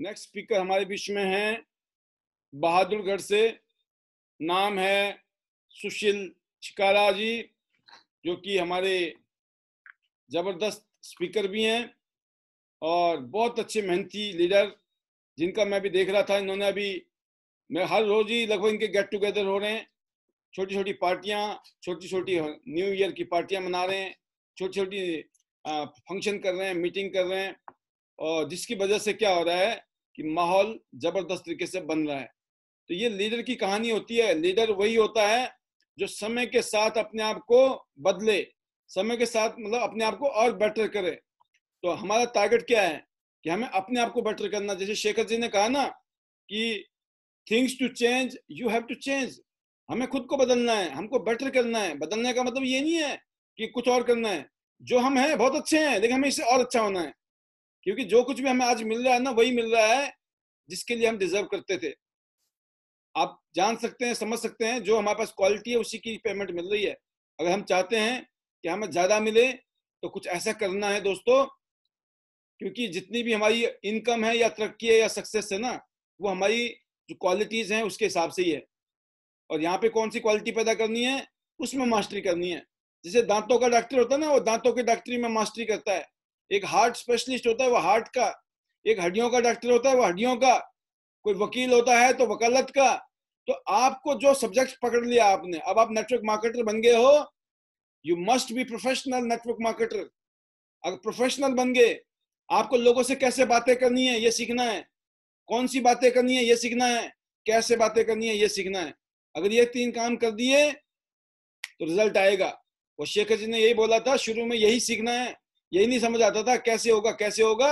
Next speaker हमारे बीच में हैं बहादुरगढ़ से नाम है सुशील छिकारा जी जो कि हमारे ज़बरदस्त स्पीकर भी हैं और बहुत अच्छे मेहनती लीडर जिनका मैं भी देख रहा था इन्होंने अभी मैं हर रोज ही लगभग इनके गेट टुगेदर हो रहे हैं छोटी छोटी पार्टियां छोटी छोटी न्यू ईयर की पार्टियां मना रहे हैं छोटी छोटी फंक्शन कर रहे हैं मीटिंग कर रहे हैं और जिसकी वजह से क्या हो रहा है कि माहौल जबरदस्त तरीके से बन रहा है तो ये लीडर की कहानी होती है लीडर वही होता है जो समय के साथ अपने आप को बदले समय के साथ मतलब अपने आप को और बेटर करे तो हमारा टारगेट क्या है कि हमें अपने आप को बेटर करना जैसे शेखर जी ने कहा ना कि things to change you have to change हमें खुद को बदलना है हमको बेटर करना है बदलने का मतलब ये नहीं है कि कुछ और करना है जो हम हैं बहुत अच्छे हैं लेकिन हमें इससे और अच्छा होना है क्योंकि जो कुछ भी हमें आज मिल रहा है ना वही मिल रहा है जिसके लिए हम डिजर्व करते थे आप जान सकते हैं समझ सकते हैं जो हमारे पास क्वालिटी है उसी की पेमेंट मिल रही है अगर हम चाहते हैं कि हमें ज़्यादा मिले तो कुछ ऐसा करना है दोस्तों क्योंकि जितनी भी हमारी इनकम है या तरक्की है या सक्सेस है ना वो हमारी जो क्वालिटीज़ हैं उसके हिसाब से ही है और यहाँ पे कौन सी क्वालिटी पैदा करनी है उसमें मास्टरी करनी है जैसे दांतों का डॉक्टर होता है ना वो दांतों के डॉक्टरी में मास्टरी करता है एक हार्ट स्पेशलिस्ट होता है वो हार्ट का एक हड्डियों का डॉक्टर होता है वो हड्डियों का कोई वकील होता है तो वकालत का तो आपको जो सब्जेक्ट पकड़ लिया आपने अब आप नेटवर्क मार्केटर बन गए हो you must be professional network marketer अगर प्रोफेशनल बन गए आपको लोगों से कैसे बातें करनी है ये सीखना है कौन सी बातें करनी है ये सीखना है कैसे बातें करनी है ये सीखना है अगर ये तीन काम कर दिए तो रिजल्ट आएगा और शेखर जी ने यही बोला था शुरू में यही सीखना है यही नहीं समझ आता था कैसे होगा कैसे होगा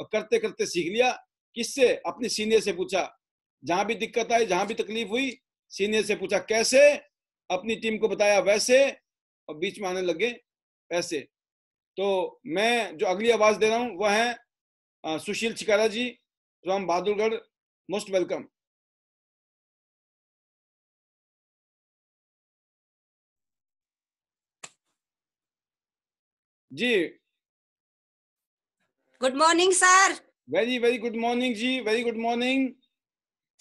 और करते करते सीख लिया किससे अपने सीनियर से पूछा जहां भी दिक्कत आई जहां भी तकलीफ हुई सीनियर से पूछा कैसे अपनी टीम को बताया वैसे और बीच में आने लगे पैसे तो मैं जो अगली आवाज दे रहा हूं वह है Sushil Chhikara ji from Bahadurgarh most welcome ji good morning sir very very good morning ji very good morning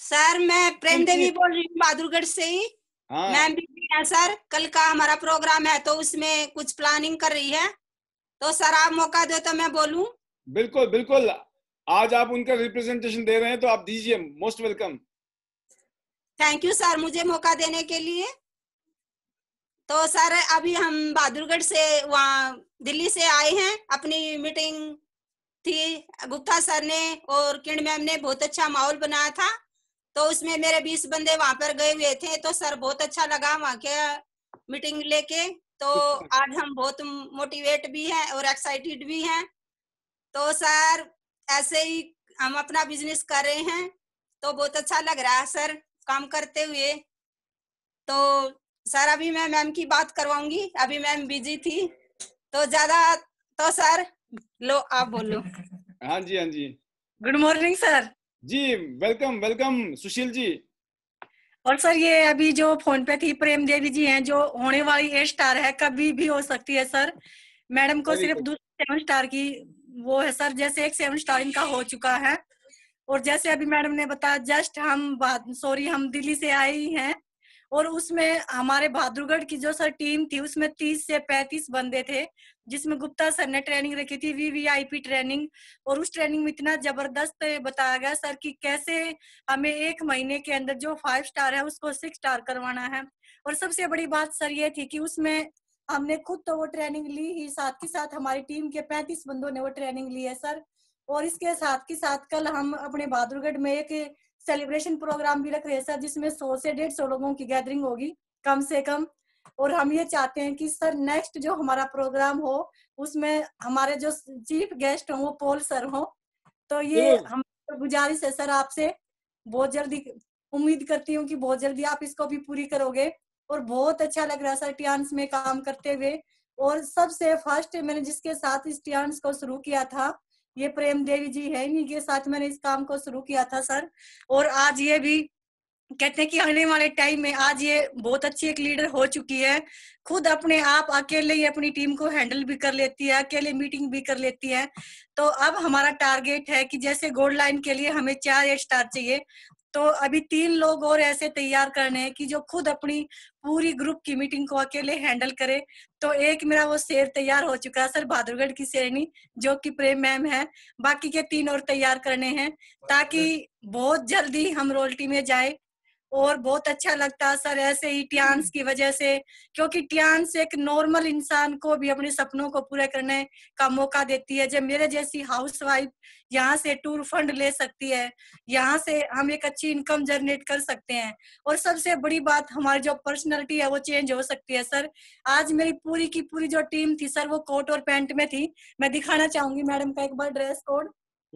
sir मैं प्रेम देवी बोल रही हूँ बहादुरगढ़ से ही हाँ। मैम भी है सर कल का हमारा प्रोग्राम है तो उसमें कुछ प्लानिंग कर रही है तो सर आप मौका दो तो मैं बोलूँ बिल्कुल बिल्कुल आज आप उनका रिप्रेजेंटेशन दे रहे हैं तो आप दीजिए most welcome thank you sir मुझे मौका देने के लिए तो सर अभी हम बहादुरगढ़ से वहाँ दिल्ली से आए हैं अपनी मीटिंग थी गुप्ता सर ने और किण मैम ने बहुत अच्छा माहौल बनाया था तो उसमें मेरे बीस बंदे वहां पर गए हुए थे तो सर बहुत अच्छा लगा वहां के मीटिंग लेके तो आज हम बहुत मोटिवेट भी हैं और एक्साइटेड भी हैं तो सर ऐसे ही हम अपना बिजनेस कर रहे हैं तो बहुत अच्छा लग रहा है सर काम करते हुए तो सर अभी मैं मैम की बात करवाऊंगी अभी मैम बिजी थी तो ज्यादा तो सर लो आप बोलो हाँ जी हाँ जी गुड मॉर्निंग सर जी वेलकम वेलकम सुशील जी और सर ये अभी जो फोन पे थी प्रेम देवी जी हैं जो होने वाली ए स्टार है कभी भी हो सकती है सर मैडम को सिर्फ दूसरे सेवन स्टार की वो है सर जैसे एक सेवन स्टार इनका हो चुका है और जैसे अभी मैडम ने बताया जस्ट हम बात सॉरी हम दिल्ली से आई हैं और उसमें हमारे बहादुरगढ़ की जो सर टीम थी उसमें तीस से पैंतीस बंदे थे जिसमें गुप्ता सर ने ट्रेनिंग रखी थी वीवीआईपी ट्रेनिंग और उस ट्रेनिंग में इतना जबरदस्त बताया गया सर कि कैसे हमें एक महीने के अंदर जो फाइव स्टार है उसको सिक्स स्टार करवाना है और सबसे बड़ी बात सर ये थी कि उसमें हमने खुद तो वो ट्रेनिंग ली ही साथ ही साथ हमारी टीम के पैंतीस बंदों ने वो ट्रेनिंग ली है सर और इसके साथ के साथ कल हम अपने बहादुरगढ़ में एक सेलिब्रेशन प्रोग्राम भी रख रहे हैं सर जिसमें सौ से डेढ़ सौ लोगों की गैदरिंग होगी कम से कम और हम ये चाहते हैं कि सर नेक्स्ट जो हमारा प्रोग्राम हो उसमें हमारे जो चीफ गेस्ट हो वो पोल सर हो तो ये हम तो गुजारिश है सर आपसे बहुत जल्दी उम्मीद करती हूँ कि बहुत जल्दी आप इसको भी पूरी करोगे और बहुत अच्छा लग रहा है सर टियांस में काम करते हुए और सबसे फर्स्ट मैंने जिसके साथ इस टियांस को शुरू किया था ये प्रेम देवी जी है नहीं के साथ मैंने इस काम को शुरू किया था सर और आज ये भी कहते हैं कि आने वाले टाइम में आज ये बहुत अच्छी एक लीडर हो चुकी है खुद अपने आप अकेले ही अपनी टीम को हैंडल भी कर लेती है अकेले मीटिंग भी कर लेती है तो अब हमारा टारगेट है कि जैसे गोल्ड लाइन के लिए हमें चार स्टार चाहिए तो अभी तीन लोग और ऐसे तैयार करने हैं कि जो खुद अपनी पूरी ग्रुप की मीटिंग को अकेले हैंडल करे तो एक मेरा वो शेर तैयार हो चुका है सर बहादुरगढ़ की शेरणी जो कि प्रेम मैम है बाकी के तीन और तैयार करने हैं ताकि बहुत जल्दी हम रोल्टी में जाए और बहुत अच्छा लगता सर ऐसे ही टियांस की वजह से क्योंकि टियांस एक नॉर्मल इंसान को भी अपने सपनों को पूरा करने का मौका देती है जब मेरे जैसी हाउस वाइफ यहाँ से टूर फंड ले सकती है यहाँ से हम एक अच्छी इनकम जनरेट कर सकते हैं और सबसे बड़ी बात हमारी जो पर्सनैलिटी है वो चेंज हो सकती है सर आज मेरी पूरी की पूरी जो टीम थी सर वो कोट और पैंट में थी मैं दिखाना चाहूंगी मैडम का एक बार ड्रेस कोड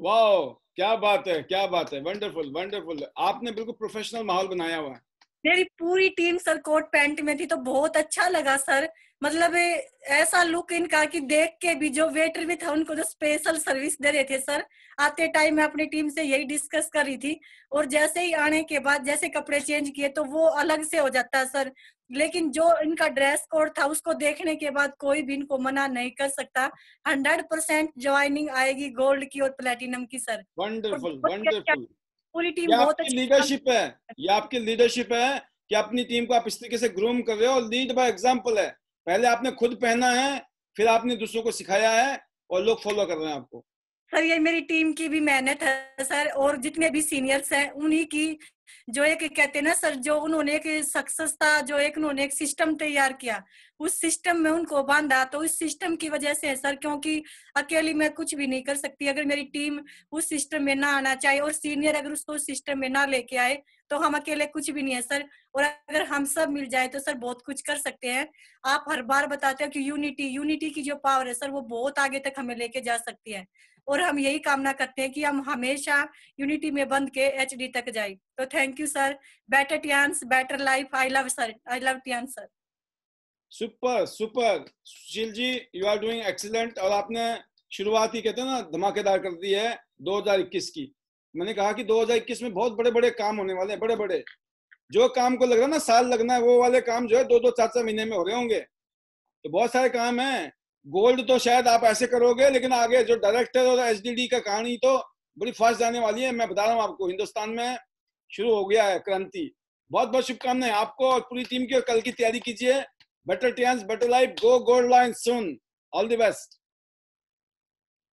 वाह क्या बात है क्या बात है वंडरफुल वंडरफुल आपने बिल्कुल प्रोफेशनल माहौल बनाया हुआ है मेरी पूरी टीम सर कोट पैंट में थी तो बहुत अच्छा लगा सर मतलब ऐसा लुक इनका कि देख के भी जो वेटर भी था उनको जो स्पेशल सर्विस दे रहे थे सर आते टाइम मैं अपनी टीम से यही डिस्कस कर रही थी और जैसे ही आने के बाद जैसे कपड़े चेंज किए तो वो अलग से हो जाता है सर लेकिन जो इनका ड्रेस कोड था उसको देखने के बाद कोई भी इनको मना नहीं कर सकता हंड्रेड परसेंट ज्वाइनिंग आएगी गोल्ड की और प्लेटिनम की सर वंडरफुल वंडरफुल पूरी टीम बहुत अच्छी लीडरशिप है ये आपकी लीडरशिप है कि अपनी टीम को आप इस तरीके से ग्रूम कर रहे हो और लीड बाय एग्जाम्पल है पहले आपने खुद पहना है फिर आपने दूसरों को सिखाया है और लोग फॉलो कर रहे हैं आपको सर ये मेरी टीम की भी मेहनत है सर और जितने भी सीनियर्स हैं उन्हीं की जो एक कहते ना सर जो उन्होंने एक सक्सेस था जो एक उन्होंने एक सिस्टम तैयार किया उस सिस्टम में उनको बांधा तो उस सिस्टम की वजह से है सर क्योंकि अकेली मैं कुछ भी नहीं कर सकती अगर मेरी टीम उस सिस्टम में ना आना चाहे और सीनियर अगर उसको उस सिस्टम में ना लेके आए तो हम अकेले कुछ भी नहीं है सर और अगर हम सब मिल जाए तो सर बहुत कुछ कर सकते हैं आप हर बार बताते हो कि यूनिटी यूनिटी की जो पावर है सर वो बहुत आगे तक हमें लेके जा सकती है और हम यही कामना करते हैं कि हम हमेशा यूनिटी में बंद के एच तक जाए तो thank you sir better Tiens better life I love sir I love Tiens sir super super Sushil ji you are doing excellent और आपने शुरुआत ही कहते हैं ना धमाकेदार कर दी है 2021 की मैंने कहा कि 2021 में बहुत बड़े बड़े काम होने वाले हैं बड़े बड़े जो काम को लग रहा है ना साल लगना है वो वाले काम जो है दो दो चार चार महीने में हो रहे होंगे तो बहुत सारे काम हैं गोल्ड तो शायद आप ऐसे करोगे लेकिन आगे जो डायरेक्टर और एच का कहानी तो बड़ी फास्ट जाने वाली है मैं बता रहा हूँ आपको हिंदुस्तान में शुरू हो गया है क्रांति बहुत बहुत शुभकामनाएं आपको और पूरी टीम की और कल की तैयारी कीजिए better Tiens better life go gold line सुन ऑल द बेस्ट